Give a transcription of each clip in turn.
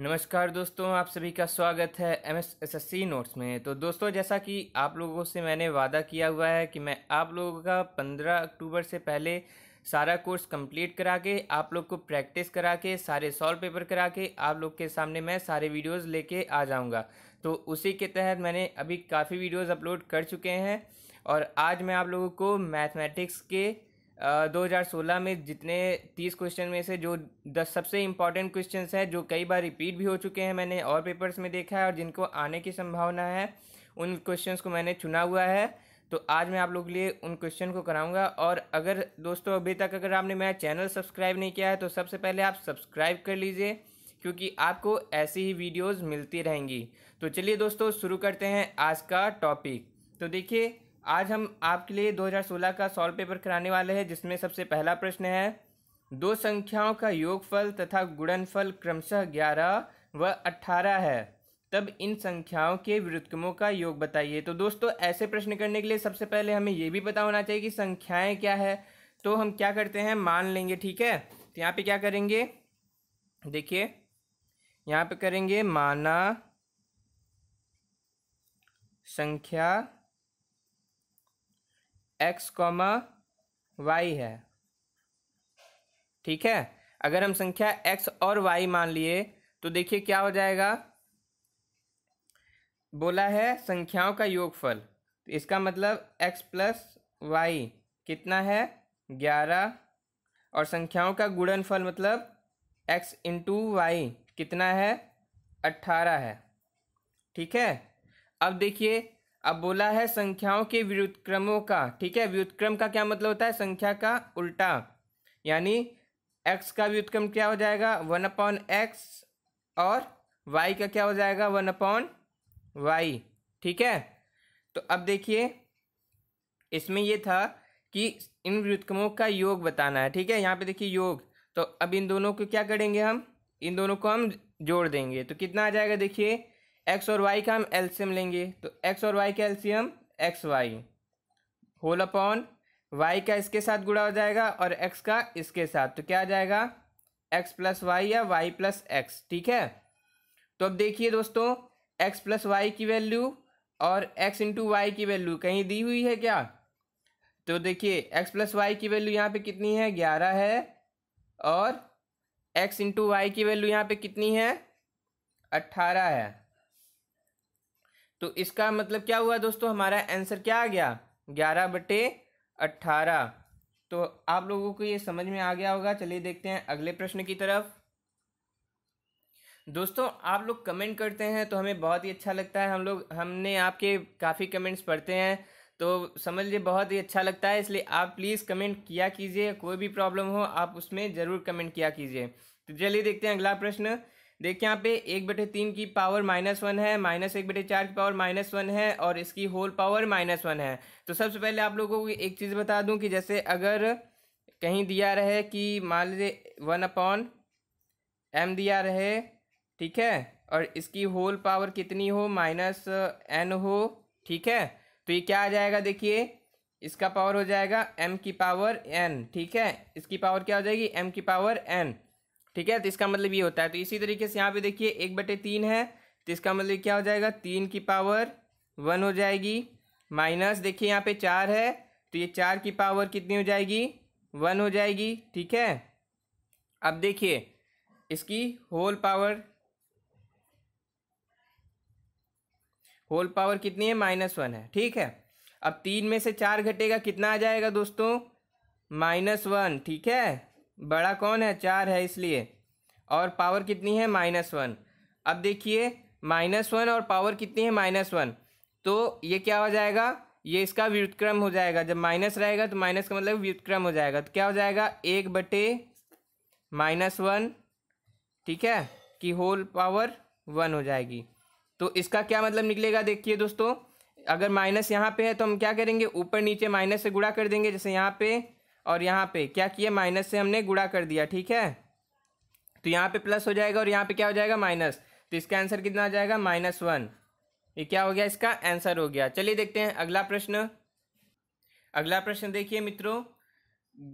नमस्कार दोस्तों आप सभी का स्वागत है M S S S C notes में तो दोस्तों जैसा कि आप लोगों से मैंने वादा किया हुआ है कि मैं आप लोगों का 15 अक्टूबर से पहले सारा कोर्स कंप्लीट करा के आप लोग को प्रैक्टिस करा के सारे सॉल्व पेपर करा के आप लोग के सामने मैं सारे वीडियोस लेके आ जाऊंगा तो उसी के तहत मैंने अभी काफ़ी वीडियोस अपलोड कर चुके हैं और आज मैं आप लोगों को मैथमेटिक्स के 2016 में जितने 30 क्वेश्चन में से जो 10 सबसे इम्पॉर्टेंट क्वेश्चन हैं जो कई बार रिपीट भी हो चुके हैं मैंने और पेपर्स में देखा है और जिनको आने की संभावना है उन क्वेश्चंस को मैंने चुना हुआ है तो आज मैं आप लोग के लिए उन क्वेश्चन को कराऊंगा और अगर दोस्तों अभी तक अगर आपने मेरा चैनल सब्सक्राइब नहीं किया है तो सबसे पहले आप सब्सक्राइब कर लीजिए क्योंकि आपको ऐसी ही वीडियोस मिलती रहेंगी तो चलिए दोस्तों शुरू करते हैं आज का टॉपिक तो देखिए आज हम आपके लिए 2016 का सॉल्व पेपर कराने वाले हैं जिसमें सबसे पहला प्रश्न है दो संख्याओं का योगफल तथा गुणनफल क्रमशः ग्यारह व अट्ठारह है तब इन संख्याओं के विरुद्धमों का योग बताइए तो दोस्तों ऐसे प्रश्न करने के लिए सबसे पहले हमें ये भी पता होना चाहिए कि संख्याएं क्या है तो हम क्या करते हैं मान लेंगे ठीक है तो यहाँ पे क्या करेंगे देखिए यहाँ पे करेंगे माना संख्या एक्स कॉमा वाई है ठीक है अगर हम संख्या एक्स और वाई मान लिए तो देखिए क्या हो जाएगा बोला है संख्याओं का योगफल तो इसका मतलब एक्स प्लस वाई कितना है ग्यारह और संख्याओं का गुणनफल मतलब एक्स इंटू वाई कितना है अट्ठारह है ठीक है अब देखिए अब बोला है संख्याओं के व्युत्क्रमों का ठीक है व्युत्क्रम का क्या मतलब होता है संख्या का उल्टा यानी एक्स का व्युत्क्रम क्या हो जाएगा वन अपॉन एक्स और वाई का क्या हो जाएगा वन अपॉन वाई ठीक है तो अब देखिए इसमें ये था कि इन व्युत्क्रमों का योग बताना है ठीक है यहाँ पे देखिए योग तो अब इन दोनों को क्या करेंगे हम इन दोनों को हम जोड़ देंगे तो कितना आ जाएगा देखिए एक्स और वाई का हम एल्शियम लेंगे तो एक्स और वाई का एल्शियम X Y whole upon Y का इसके साथ गुड़ा हो जाएगा और एक्स का इसके साथ तो क्या आ जाएगा एक्स प्लस वाई या वाई प्लस एक्स ठीक है तो अब देखिए दोस्तों एक्स प्लस वाई की वैल्यू और एक्स इंटू वाई की वैल्यू कहीं दी हुई है क्या तो देखिए एक्स प्लस वाई की वैल्यू यहाँ पे कितनी है ग्यारह है और एक्स इंटू वाई की वैल्यू यहाँ पे कितनी है अट्ठारह है तो इसका मतलब क्या हुआ दोस्तों हमारा आंसर क्या आ गया ग्यारह बटे अट्ठारह तो आप लोगों को ये समझ में आ गया होगा चलिए देखते हैं अगले प्रश्न की तरफ दोस्तों आप लोग कमेंट करते हैं तो हमें बहुत ही अच्छा लगता है हम लोग हमने आपके काफ़ी कमेंट्स पढ़ते हैं तो समझ लीजिए बहुत ही अच्छा लगता है इसलिए आप प्लीज़ कमेंट किया कीजिए कोई भी प्रॉब्लम हो आप उसमें ज़रूर कमेंट किया कीजिए तो चलिए देखते हैं अगला प्रश्न देखिए यहाँ पे एक बटे तीन की पावर माइनस वन है माइनस एक बटे चार की पावर माइनस वन है और इसकी होल पावर माइनस वन है तो सबसे पहले आप लोगों को एक चीज़ बता दूं कि जैसे अगर कहीं दिया रहे कि मान लीजिए वन अपॉन एम दिया रहे ठीक है और इसकी होल पावर कितनी हो माइनस एन हो ठीक है तो ये क्या आ जाएगा देखिए इसका पावर हो जाएगा एम की पावर एन ठीक है इसकी पावर क्या हो जाएगी एम की पावर एन ठीक है तो इसका मतलब ये होता है तो इसी तरीके से यहाँ पे देखिए एक बटे तीन है तो इसका मतलब क्या हो जाएगा तीन की पावर वन हो जाएगी माइनस देखिए यहाँ पे चार है तो ये चार की पावर कितनी हो जाएगी वन हो जाएगी ठीक है अब देखिए इसकी होल पावर होल पावर कितनी है माइनस वन है ठीक है अब तीन में से चार घटेगा कितना आ जाएगा दोस्तों माइनस वन ठीक है बड़ा कौन है चार है इसलिए और पावर कितनी है माइनस वन अब देखिए माइनस वन और पावर कितनी है माइनस वन तो ये क्या हो जाएगा ये इसका व्युतक्रम हो जाएगा जब माइनस रहेगा तो माइनस का मतलब व्युतक्रम हो जाएगा तो क्या हो जाएगा एक बटे माइनस वन ठीक है कि होल पावर वन हो जाएगी तो इसका क्या मतलब निकलेगा देखिए दोस्तों अगर माइनस यहाँ पे है तो हम क्या करेंगे ऊपर नीचे माइनस से गुड़ा कर देंगे जैसे यहाँ पे और यहाँ पे क्या किया माइनस से हमने गुड़ा कर दिया ठीक है तो यहाँ पे प्लस हो जाएगा और यहाँ पे क्या हो जाएगा माइनस तो इसका आंसर कितना आ जाएगा माइनस वन ये क्या हो गया इसका आंसर हो गया चलिए देखते हैं अगला प्रश्न अगला प्रश्न देखिए मित्रों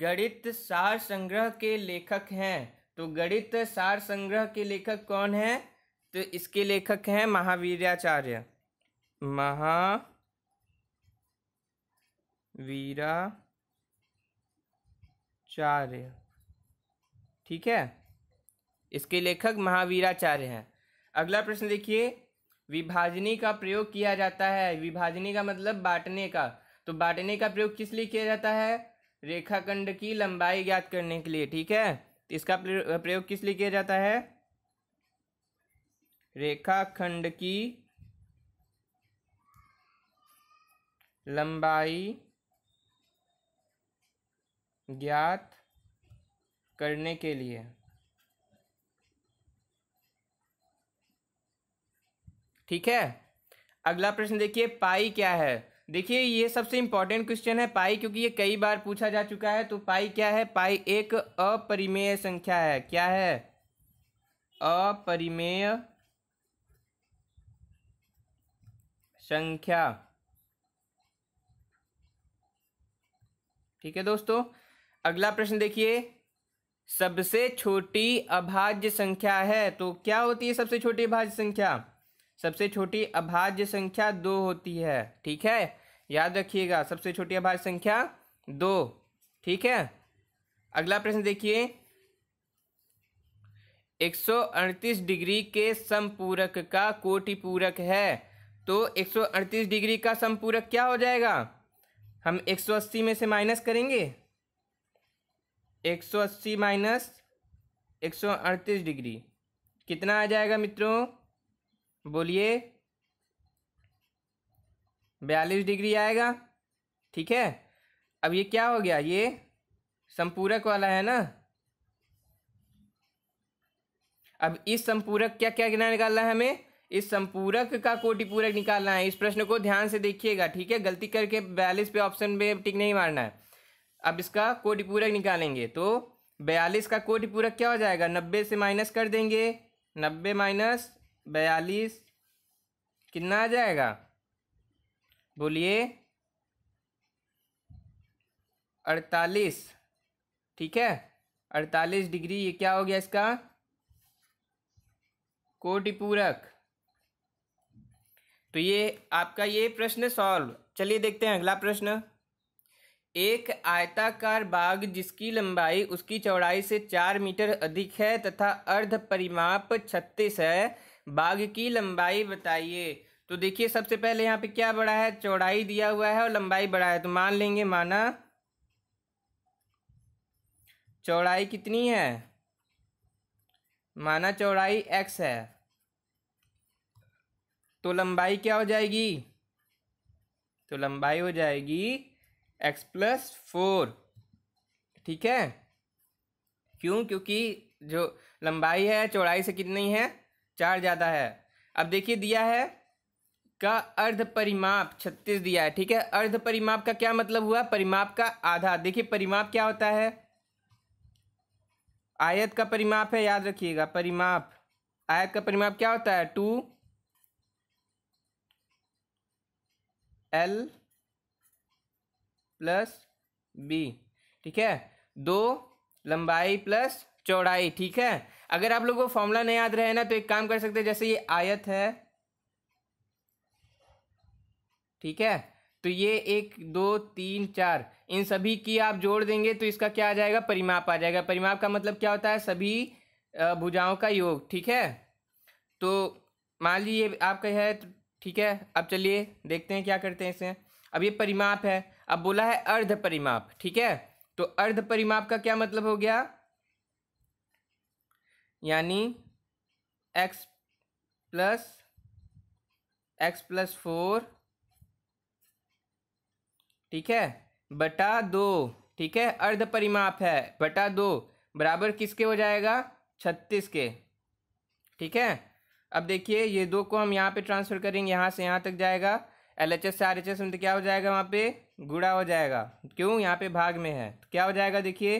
गणित सार संग्रह के लेखक हैं तो गणित सार संग्रह के लेखक कौन है तो इसके लेखक हैं महावीराचार्य महा वीरा चार्य ठीक है इसके लेखक महावीराचार्य हैं अगला प्रश्न देखिए विभाजनी का प्रयोग किया जाता है विभाजनी का मतलब बांटने का तो बांटने का प्रयोग किस लिए किया जाता है रेखाखंड की लंबाई ज्ञात करने के लिए ठीक है तो इसका प्रयोग किस लिए किया जाता है रेखाखंड की लंबाई ज्ञात करने के लिए ठीक है अगला प्रश्न देखिए पाई क्या है देखिए ये सबसे इंपॉर्टेंट क्वेश्चन है पाई क्योंकि ये कई बार पूछा जा चुका है तो पाई क्या है पाई एक अपरिमेय संख्या है क्या है अपरिमेय संख्या ठीक है दोस्तों अगला प्रश्न देखिए सबसे छोटी अभाज्य संख्या है तो क्या होती है सबसे छोटी अभाज्य संख्या सबसे छोटी अभाज्य संख्या दो होती है ठीक है याद रखिएगा सबसे छोटी अभाज्य संख्या दो ठीक है अगला प्रश्न देखिए एक सौ अड़तीस डिग्री के समपूरक का कोटि पूरक है तो एक सौ अड़तीस डिग्री का समपूरक क्या हो जाएगा हम एक सौ अस्सी में से माइनस करेंगे एक सौ अस्सी माइनस एक सौ अड़तीस डिग्री कितना आ जाएगा मित्रों बोलिए बयालीस डिग्री आएगा ठीक है अब ये क्या हो गया ये संपूरक वाला है ना अब इस संपूरक क्या क्या निकालना है हमें इस संपूरक का कोटिपूरक निकालना है इस प्रश्न को ध्यान से देखिएगा ठीक है गलती करके बयालीस पे ऑप्शन पे टिक नहीं मारना है अब इसका कोटि पूरक निकालेंगे तो बयालीस का कोटि पूरक क्या हो जाएगा नब्बे से माइनस कर देंगे नब्बे माइनस बयालीस कितना आ जाएगा बोलिए अड़तालीस ठीक है अड़तालीस डिग्री ये क्या हो गया इसका कोटि पूरक तो ये आपका ये प्रश्न सॉल्व चलिए देखते हैं अगला प्रश्न एक आयताकार बाग जिसकी लंबाई उसकी चौड़ाई से चार मीटर अधिक है तथा अर्ध परिमाप छत्तीस है बाग की लंबाई बताइए तो देखिए सबसे पहले यहाँ पे क्या बड़ा है चौड़ाई दिया हुआ है और लंबाई बड़ा है तो मान लेंगे माना चौड़ाई कितनी है माना चौड़ाई एक्स है तो लंबाई क्या हो जाएगी तो लंबाई हो जाएगी एक्स प्लस फोर ठीक है क्यों क्योंकि जो लंबाई है चौड़ाई से कितनी है चार ज़्यादा है अब देखिए दिया है का अर्ध परिमाप छत्तीस दिया है ठीक है अर्ध परिमाप का क्या मतलब हुआ परिमाप का आधा देखिए परिमाप क्या होता है आयत का परिमाप है याद रखिएगा परिमाप आयत का परिमाप क्या होता है टू एल प्लस बी ठीक है दो लंबाई प्लस चौड़ाई ठीक है अगर आप लोगों को फॉर्मूला नहीं याद रहे ना तो एक काम कर सकते हैं जैसे ये आयत है ठीक है तो ये एक दो तीन चार इन सभी की आप जोड़ देंगे तो इसका क्या आ जाएगा परिमाप आ जाएगा परिमाप का मतलब क्या होता है सभी भुजाओं का योग ठीक है तो मान लीजिए आपका है ठीक है अब चलिए देखते हैं क्या करते हैं इसे अब ये परिमाप है अब बोला है अर्ध परिमाप ठीक है तो अर्ध परिमाप का क्या मतलब हो गया यानी X plus X plus four ठीक है बटा दो ठीक है अर्ध परिमाप है बटा दो बराबर किसके हो जाएगा छत्तीस के ठीक है अब देखिए ये दो को हम यहाँ पे ट्रांसफ़र करेंगे यहाँ से यहाँ तक जाएगा एल एच एस से आर एच एस में तो क्या हो जाएगा वहाँ पे गुड़ा हो जाएगा क्यों यहाँ पे भाग में है तो क्या हो जाएगा देखिए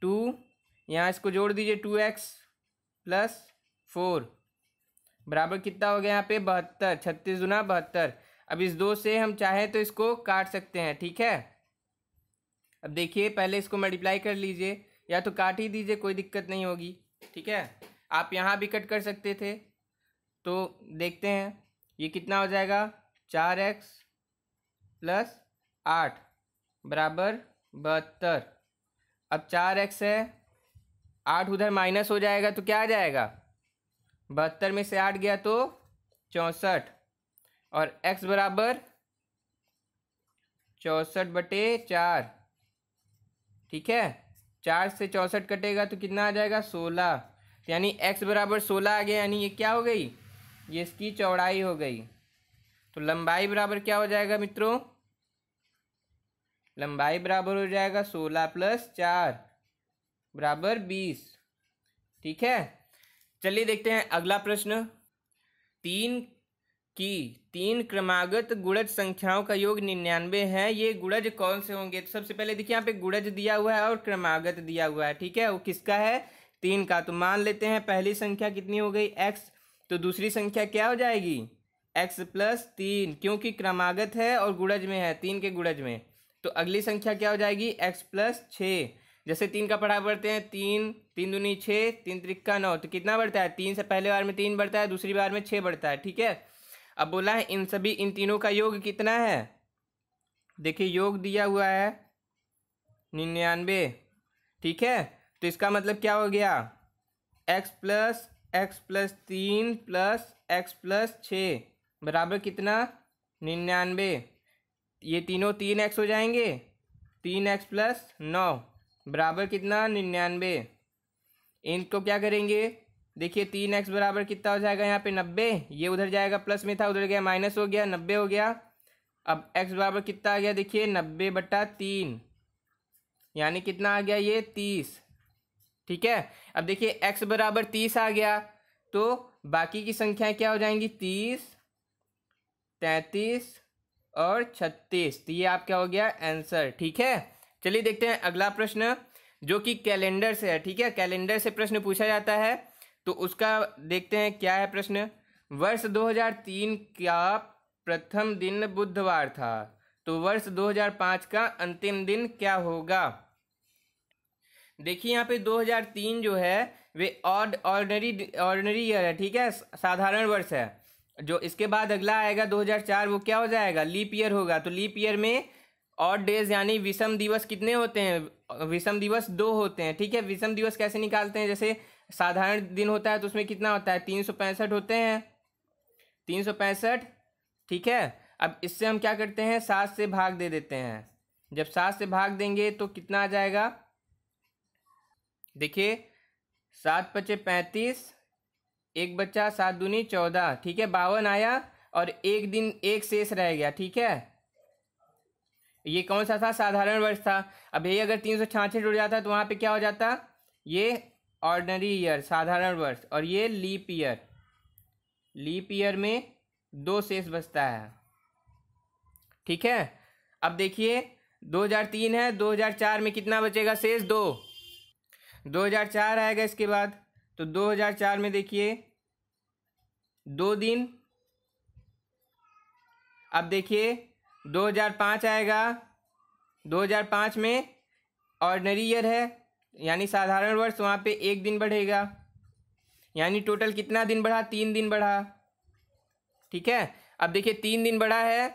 टू यहाँ इसको जोड़ दीजिए टू एक्स प्लस फोर बराबर कितना हो गया यहाँ पे बहत्तर छत्तीस गुना बहत्तर अब इस दो से हम चाहें तो इसको काट सकते हैं ठीक है अब देखिए पहले इसको मल्टीप्लाई कर लीजिए या तो काट ही दीजिए कोई दिक्कत नहीं होगी ठीक है आप यहाँ भी कट कर सकते थे तो देखते हैं ये कितना हो जाएगा चार एक्स प्लस आठ बराबर बहत्तर अब चार एक्स है आठ उधर माइनस हो जाएगा तो क्या आ जाएगा बहत्तर में से आठ गया तो चौंसठ और एक्स बराबर चौंसठ बटे चार ठीक है चार से चौंसठ कटेगा तो कितना आ जाएगा सोलह यानी एक्स बराबर सोलह आ गया यानी ये क्या हो गई ये इसकी चौड़ाई हो गई तो लंबाई बराबर क्या हो जाएगा मित्रों लंबाई बराबर हो जाएगा सोलह प्लस चार बराबर बीस ठीक है चलिए देखते हैं अगला प्रश्न तीन की तीन क्रमागत गुणज संख्याओं का योग निन्यानवे है ये गुणज कौन से होंगे तो सबसे पहले देखिए यहाँ पे गुणज दिया हुआ है और क्रमागत दिया हुआ है ठीक है वो किसका है तीन का तो मान लेते हैं पहली संख्या कितनी हो गई एक्स तो दूसरी संख्या क्या हो जाएगी एक्स प्लस तीन क्योंकि क्रमागत है और गुड़ज में है तीन के गुड़ज में तो अगली संख्या क्या हो जाएगी एक्स प्लस छः जैसे तीन का पढ़ा बढ़ते हैं तीन तीन दूनी छः तीन त्रिक्का नौ तो कितना बढ़ता है तीन से पहले बार में तीन बढ़ता है दूसरी बार में छः बढ़ता है ठीक है अब बोला है इन सभी इन तीनों का योग कितना है देखिए योग दिया हुआ है निन्यानवे ठीक है तो इसका मतलब क्या हो गया एक्स प्लस एक्स प्लस तीन प्लस एक्स प्लस छः बराबर कितना निन्यानवे ये तीनों तीन एक्स हो जाएंगे तीन एक्स प्लस नौ बराबर कितना निन्यानवे इनको क्या करेंगे देखिए तीन एक्स बराबर कितना हो जाएगा यहाँ पे नब्बे ये उधर जाएगा प्लस में था उधर गया माइनस हो गया नब्बे हो गया अब एक्स बराबर कितना आ गया देखिए नब्बे बटा तीन यानी कितना आ गया ये तीस ठीक है अब देखिए एक्स बराबर तीस आ गया तो बाकी की संख्याएं क्या हो जाएंगी तीस तैंतीस और छत्तीस तो ये आपका हो गया आंसर ठीक है चलिए देखते हैं अगला प्रश्न जो कि कैलेंडर से है ठीक है कैलेंडर से प्रश्न पूछा जाता है तो उसका देखते हैं क्या है प्रश्न वर्ष 2003 का प्रथम दिन बुधवार था तो वर्ष 2005 का अंतिम दिन क्या होगा देखिए यहाँ पे 2003 जो है वे ऑर्ड ऑर्डनरी ऑर्डनरी ईयर है ठीक है साधारण वर्ष है जो इसके बाद अगला आएगा 2004 वो क्या हो जाएगा लीप ईयर होगा तो लीप ईयर में और डेज यानी विषम दिवस कितने होते हैं विषम दिवस दो होते हैं ठीक है विषम दिवस कैसे निकालते हैं जैसे साधारण दिन होता है तो उसमें कितना होता है तीन सौ पैंसठ होते हैं तीन सौ पैंसठ ठीक है अब इससे हम क्या करते हैं सात से भाग दे देते हैं जब सात से भाग देंगे तो कितना आ जाएगा देखिए सात पचे पैंतीस एक बच्चा सात दूनी चौदह ठीक है बावन आया और एक दिन एक शेष रह गया ठीक है ये कौन सा था साधारण वर्ष था अब ये अगर तीन सौ छाछठ उड़ जाता तो वहाँ पे क्या हो जाता ये ऑर्डनरी ईयर साधारण वर्ष और ये लीप ईयर लीप ईयर में दो शेष बचता है ठीक है अब देखिए 2003 है 2004 में कितना बचेगा शेष दो 2004 आएगा इसके बाद तो 2004 में देखिए दो दिन अब देखिए 2005 आएगा 2005 में ऑर्डनरी ईयर है यानी साधारण वर्ष वहाँ पे एक दिन बढ़ेगा यानी टोटल कितना दिन बढ़ा तीन दिन बढ़ा ठीक है अब देखिए तीन दिन बढ़ा है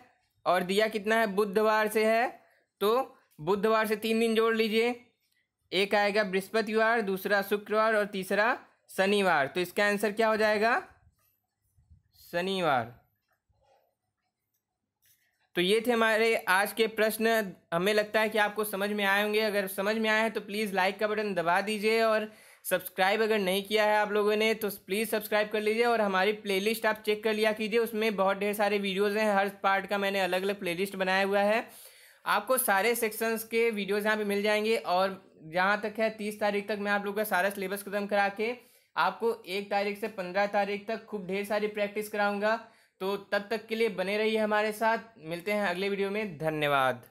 और दिया कितना है बुधवार से है तो बुधवार से तीन दिन जोड़ लीजिए एक आएगा बृहस्पतिवार दूसरा शुक्रवार और तीसरा शनिवार तो इसका आंसर क्या हो जाएगा शनिवार तो ये थे हमारे आज के प्रश्न हमें लगता है कि आपको समझ में आए होंगे अगर समझ में आए हैं तो प्लीज़ लाइक का बटन दबा दीजिए और सब्सक्राइब अगर नहीं किया है आप लोगों ने तो प्लीज़ सब्सक्राइब कर लीजिए और हमारी प्लेलिस्ट आप चेक कर लिया कीजिए उसमें बहुत ढेर सारे वीडियोज़ हैं हर पार्ट का मैंने अलग अलग प्ले बनाया हुआ है आपको सारे सेक्शंस के वीडियोज़ यहाँ पे मिल जाएंगे और जहाँ तक है तीस तारीख तक मैं आप लोगों का सारा सिलेबस ख़त्म करा के आपको एक तारीख से पंद्रह तारीख तक खूब ढेर सारी प्रैक्टिस कराऊंगा तो तब तक के लिए बने रहिए हमारे साथ मिलते हैं अगले वीडियो में धन्यवाद